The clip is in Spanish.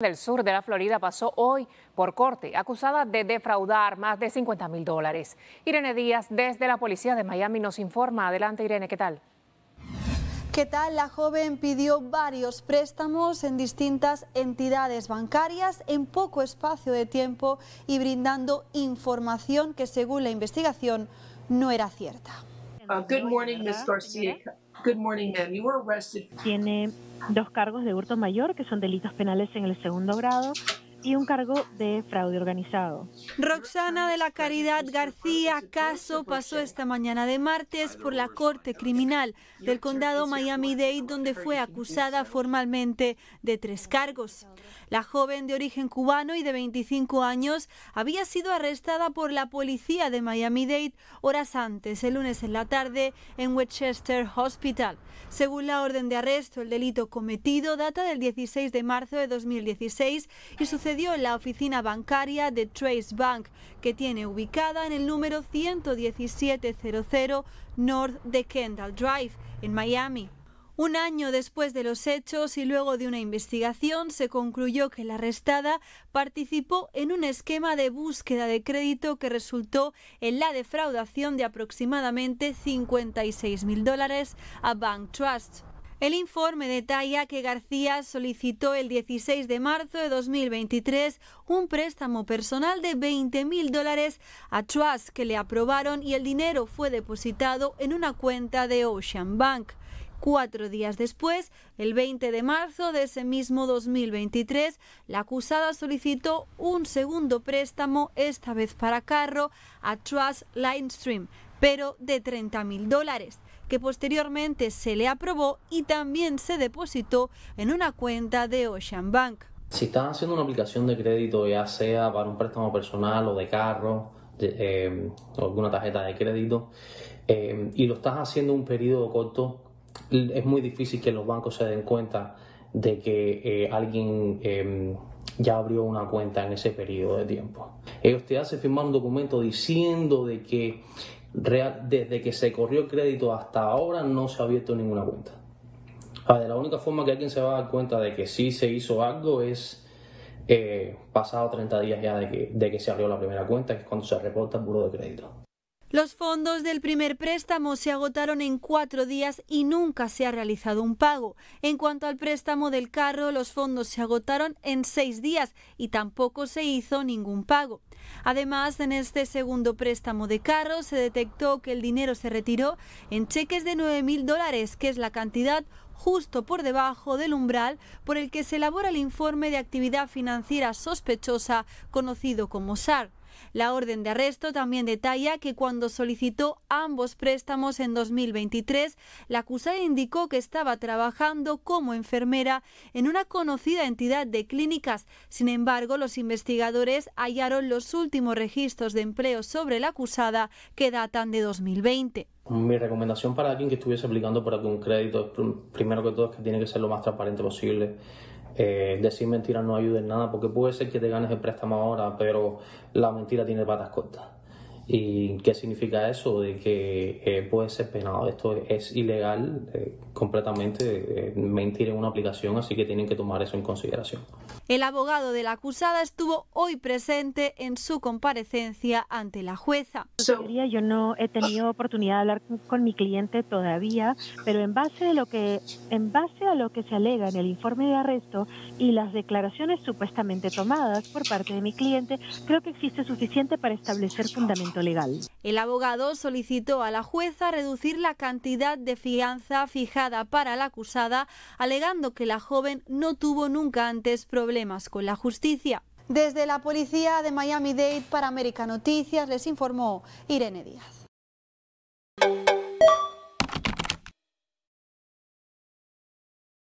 del sur de la Florida pasó hoy por corte, acusada de defraudar más de 50 mil dólares. Irene Díaz, desde la Policía de Miami, nos informa. Adelante, Irene, ¿qué tal? ¿Qué tal? La joven pidió varios préstamos en distintas entidades bancarias en poco espacio de tiempo y brindando información que, según la investigación, no era cierta. Uh, good morning, Miss Garcia ma'am. You arrested. Tiene dos cargos de hurto mayor, que son delitos penales en el segundo grado, y un cargo de fraude organizado. Roxana de la Caridad García Caso pasó esta mañana de martes por la Corte Criminal del Condado Miami-Dade, donde fue acusada formalmente de tres cargos. La joven de origen cubano y de 25 años había sido arrestada por la policía de Miami-Dade horas antes, el lunes en la tarde, en Westchester Hospital. Según la orden de arresto, el delito cometido data del 16 de marzo de 2016 y sucedió en la oficina bancaria de Trace Bank, que tiene ubicada en el número 11700 North de Kendall Drive, en Miami. Un año después de los hechos y luego de una investigación, se concluyó que la arrestada participó en un esquema de búsqueda de crédito que resultó en la defraudación de aproximadamente 56 mil dólares a Bank Trust. El informe detalla que García solicitó el 16 de marzo de 2023 un préstamo personal de 20.000 dólares a Trust que le aprobaron y el dinero fue depositado en una cuenta de Ocean Bank. Cuatro días después, el 20 de marzo de ese mismo 2023, la acusada solicitó un segundo préstamo, esta vez para carro, a Trust LineStream, pero de 30.000 dólares que posteriormente se le aprobó y también se depositó en una cuenta de Ocean Bank. Si estás haciendo una aplicación de crédito, ya sea para un préstamo personal o de carro, eh, o alguna tarjeta de crédito, eh, y lo estás haciendo un periodo corto, es muy difícil que los bancos se den cuenta de que eh, alguien ya abrió una cuenta en ese periodo de tiempo. Ellos te hacen firmar un documento diciendo de que Real, desde que se corrió el crédito hasta ahora no se ha abierto ninguna cuenta. A ver, la única forma que alguien se va a dar cuenta de que sí se hizo algo es eh, pasado 30 días ya de que, de que se abrió la primera cuenta, que es cuando se reporta el buro de crédito. Los fondos del primer préstamo se agotaron en cuatro días y nunca se ha realizado un pago. En cuanto al préstamo del carro, los fondos se agotaron en seis días y tampoco se hizo ningún pago. Además, en este segundo préstamo de carro se detectó que el dinero se retiró en cheques de 9.000 dólares, que es la cantidad justo por debajo del umbral por el que se elabora el informe de actividad financiera sospechosa conocido como SAR. La orden de arresto también detalla que cuando solicitó ambos préstamos en 2023, la acusada indicó que estaba trabajando como enfermera en una conocida entidad de clínicas. Sin embargo, los investigadores hallaron los últimos registros de empleo sobre la acusada que datan de 2020. Mi recomendación para alguien que estuviese aplicando por algún crédito primero que todo que tiene que ser lo más transparente posible eh, decir mentiras no ayuda en nada, porque puede ser que te ganes el préstamo ahora, pero la mentira tiene patas cortas. ¿Y qué significa eso? De que eh, puede ser penado. Esto es, ilegal eh, completamente eh, mentir en una aplicación, así que tienen que tomar eso en consideración. El abogado de la acusada estuvo hoy presente en su comparecencia ante la jueza. Yo no he tenido oportunidad de hablar con mi cliente todavía, pero en base, lo que, en base a lo que se alega en el informe de arresto y las declaraciones supuestamente tomadas por parte de mi cliente, creo que existe suficiente para establecer fundamentos legal. El abogado solicitó a la jueza reducir la cantidad de fianza fijada para la acusada, alegando que la joven no tuvo nunca antes problemas con la justicia. Desde la policía de Miami-Dade para América Noticias les informó Irene Díaz.